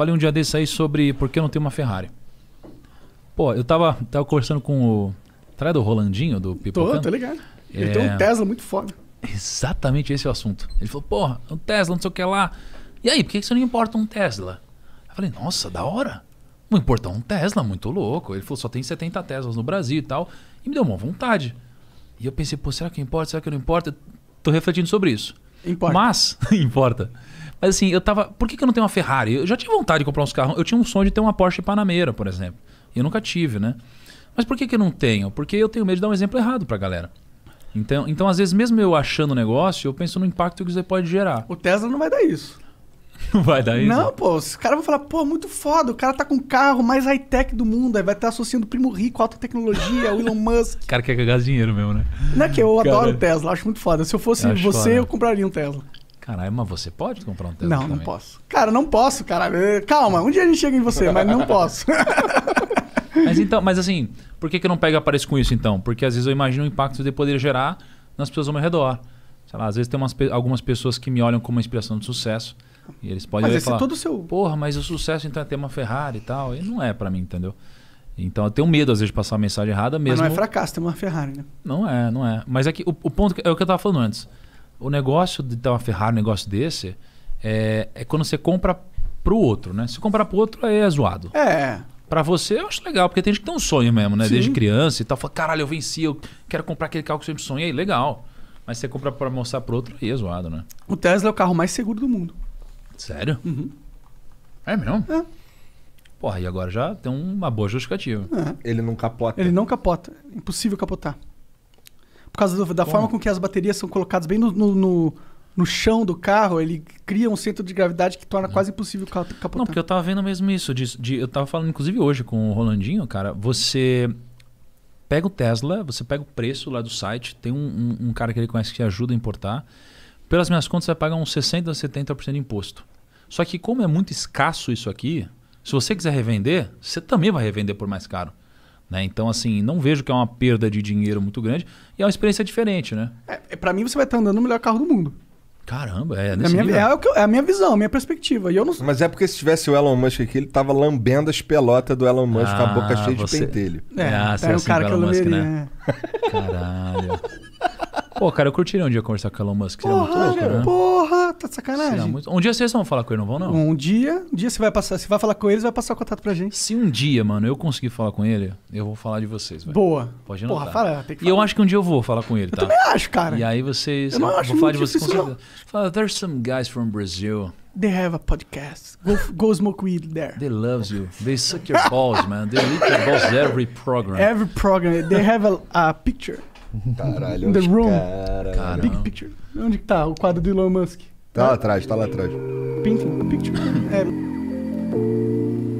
falei um dia desses aí sobre por que eu não tenho uma Ferrari. Pô, eu tava, tava conversando com o. Atrás é do Rolandinho, do Pipocando. Tô, tô ligado. Ele é... tem um é. Tesla muito foda. Exatamente esse é o assunto. Ele falou, porra, é um Tesla, não sei o que lá. E aí, por que você não importa um Tesla? Eu falei, nossa, da hora. Vou importar um Tesla, muito louco. Ele falou, só tem 70 Teslas no Brasil e tal. E me deu uma vontade. E eu pensei, pô, será que importa? Será que não importa? Tô refletindo sobre isso. Importa. Mas, importa. Mas assim, eu tava. Por que, que eu não tenho uma Ferrari? Eu já tinha vontade de comprar uns carros. Eu tinha um sonho de ter uma Porsche Panamera, por exemplo. Eu nunca tive, né? Mas por que, que eu não tenho? Porque eu tenho medo de dar um exemplo errado pra galera. Então, então, às vezes, mesmo eu achando o negócio, eu penso no impacto que isso pode gerar. O Tesla não vai dar isso. Não vai dar isso? Não, pô. Os caras vão falar, pô, muito foda. O cara tá com o carro mais high-tech do mundo. Aí vai estar associando o Primo Rico, alta tecnologia, o Elon Musk. O cara quer cagar dinheiro mesmo, né? Não é que eu cara... adoro o Tesla, acho muito foda. Se eu fosse eu você, foda. eu compraria um Tesla. Caralho, mas você pode comprar um Tesla? Não, também? não posso. Cara, não posso, cara. Calma, um dia a gente chega em você, mas não posso. mas então, mas assim, por que, que eu não pego e apareço com isso então? Porque às vezes eu imagino o impacto de poder gerar nas pessoas ao meu redor. Sei lá, às vezes tem umas, algumas pessoas que me olham como uma inspiração de sucesso. E eles podem mas esse é falar, é todo o seu. Porra, mas o sucesso então é ter uma Ferrari e tal. E não é para mim, entendeu? Então eu tenho medo, às vezes, de passar a mensagem errada mesmo. Mas não é fracasso ter uma Ferrari, né? Não é, não é. Mas é que o, o ponto que, é o que eu tava falando antes o negócio de ter uma Ferrari, um negócio desse, é, é quando você compra pro outro, né? Se comprar pro outro é zoado. É. Pra você eu acho legal, porque tem gente que tem um sonho mesmo, né? Sim. Desde criança e tal. Fala, caralho, eu venci, eu quero comprar aquele carro que eu sempre sonhei. Legal. Mas você compra pra mostrar pro outro, aí é zoado, né? O Tesla é o carro mais seguro do mundo. Sério? Uhum. É mesmo? É. Porra, e agora já tem uma boa justificativa. É. Ele não capota. Ele não capota. Impossível capotar por causa do, da Como? forma com que as baterias são colocadas bem no, no, no no chão do carro, ele cria um centro de gravidade que torna é. quase impossível o capotar. Não, porque eu tava vendo mesmo isso. De, de, eu tava falando, inclusive, hoje com o Rolandinho, cara. Você pega o Tesla, você pega o preço lá do site, tem um, um, um cara que ele conhece que ajuda a importar. Pelas minhas contas, você vai pagar uns 60% a 70% de imposto. Só que, como é muito escasso isso aqui, se você quiser revender, você também vai revender por mais caro. Né? Então, assim, não vejo que é uma perda de dinheiro muito grande e é uma experiência diferente, né? É, é pra mim, você vai estar andando no melhor carro do mundo. Caramba, é, é, a minha, é, eu, é, a minha visão, a minha perspectiva. E eu não... Mas é porque se tivesse o Elon Musk aqui, ele tava lambendo as pelotas do Elon Musk ah, com a boca ah, cheia você... de pentelho. É, ah, é, é, é o assim cara que eu lamberia. Né? É. Caralho. Pô, cara, eu curtiria um dia conversar com o Elon Musk. Seria muito louco, né? porra, tá de sacanagem. muito- Um dia vocês vão falar com ele, não vão, não? Um dia, um dia você vai passar, se vai falar com eles, vai passar o contato pra gente. Se um dia, mano, eu conseguir falar com ele, eu vou falar de vocês, velho. Boa. Pode não Porra, fala, tem que E eu acho que um dia eu vou falar com ele, tá? Eu acho, cara. E aí vocês. Eu não acho vou falar de vocês com certeza. Fala, there's some guys from Brazil. They have a podcast. Go, go smoke weed there. They loves you. They suck your balls, man. They lick your balls every program. Every program, they have a, a picture. Caralho, The Room. Caralho. Big Picture. Onde que tá o quadro do Elon Musk? Tá lá atrás, tá lá atrás. Painting Picture. É.